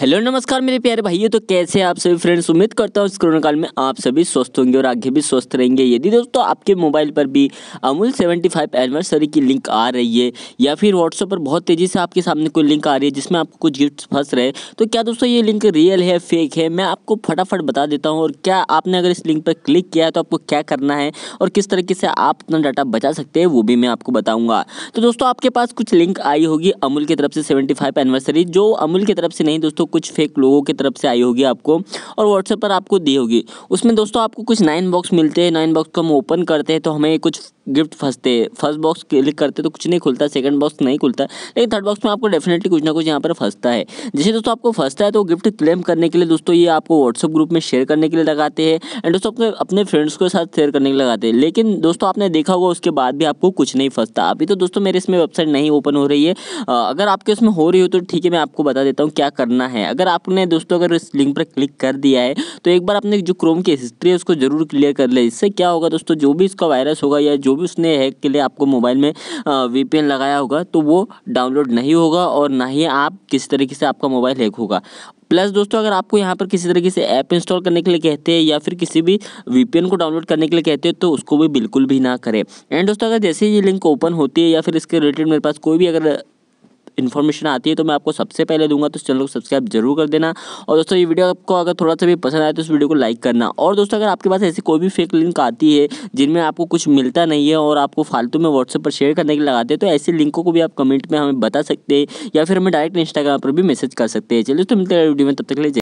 hello नमस्कार मेरे प्यारे भाइयों तो कैसे आप सभी फ्रेंड्स उम्मीद करता हूँ इस कोरोना काल में आप सभी स्वस्थ होंगे और आगे भी स्वस्थ रहेंगे यदि दोस्तों आपके मोबाइल पर भी अमूल 75 एनिवर्सरी की लिंक आ रही है या फिर व्हाट्सअप पर बहुत तेज़ी से आपके सामने कोई लिंक आ रही है जिसमें आपको कुछ गिफ्ट फंस रहे तो क्या दोस्तों ये लिंक रियल है फेक है मैं आपको फटाफट बता देता हूँ और क्या आपने अगर इस लिंक पर क्लिक किया है तो आपको क्या करना है और किस तरीके से आप अपना डाटा बचा सकते हैं वो भी मैं आपको बताऊँगा तो दोस्तों आपके पास कुछ लिंक आई होगी अमूल की तरफ से सेवेंटी एनिवर्सरी जो अमूल की तरफ से नहीं दोस्तों कुछ फेक लोगों की तरफ से आई होगी आपको और व्हाट्सएप पर आपको दी होगी उसमें दोस्तों आपको कुछ नाइन बॉक्स मिलते हैं नाइन बॉक्स को हम ओपन करते हैं तो हमें कुछ गिफ्ट फंसते हैं फर्स्ट बॉक्स क्लिक करते तो कुछ नहीं खुलता सेकंड बॉक्स नहीं खुलता लेकिन थर्ड बॉक्स में आपको डेफिनेटली कुछ ना कुछ यहाँ पर फंसता है जैसे दोस्तों आपको फंसता है तो गिफ्ट क्लेम करने के लिए दोस्तों ये आपको व्हाट्सअप ग्रुप में शेयर करने के लिए लगाते हैं एंड दोस्तों अपने अपने फ्रेंड्स के साथ शेयर करने के लिए लगाते हैं लेकिन दोस्तों आपने देखा होगा उसके बाद भी आपको कुछ नहीं फंसता अभी तो दोस्तों मेरे इसमें वेबसाइट नहीं ओपन हो रही है अगर आपके उसमें हो रही हो तो ठीक है मैं आपको बता देता हूँ क्या करना है अगर आपने दोस्तों अगर इस लिंक पर क्लिक कर दिया है तो एक बार आपने जो क्रोम की हिस्ट्री है उसको जरूर क्लियर कर ले इससे क्या होगा दोस्तों जो भी इसका वायरस होगा या जो भी उसने हैक के लिए आपको मोबाइल में वी लगाया होगा तो वो डाउनलोड नहीं होगा और ना ही आप किस तरीके से आपका मोबाइल हैक होगा प्लस दोस्तों अगर आपको यहाँ पर किसी तरीके से ऐप इंस्टॉल करने के लिए कहते हैं या फिर किसी भी वीपीएन को डाउनलोड करने के लिए कहते हैं तो उसको भी बिल्कुल भी ना करें एंड दोस्तों अगर जैसे ये लिंक ओपन होती है या फिर इसके रिलेटेड मेरे पास कोई भी अगर इन्फॉर्मेशन आती है तो मैं आपको सबसे पहले दूंगा तो चैनल को सब्सक्राइब जरूर कर देना और दोस्तों ये वीडियो आपको अगर थोड़ा सा भी पसंद आए तो उस वीडियो को लाइक करना और दोस्तों अगर आपके पास ऐसी कोई भी फेक लिंक आती है जिनमें आपको कुछ मिलता नहीं है और आपको फालतू में व्हाट्सएप पर शेयर करने के लिए लगाते हैं तो ऐसी लिंकों को भी आप कमेंट में हमें बता सकते हैं या फिर हमें डायरेक्ट इंस्टाग्राम पर भी मैसेज कर सकते हैं चलिए तो मिलते हैं वीडियो में तब तक ले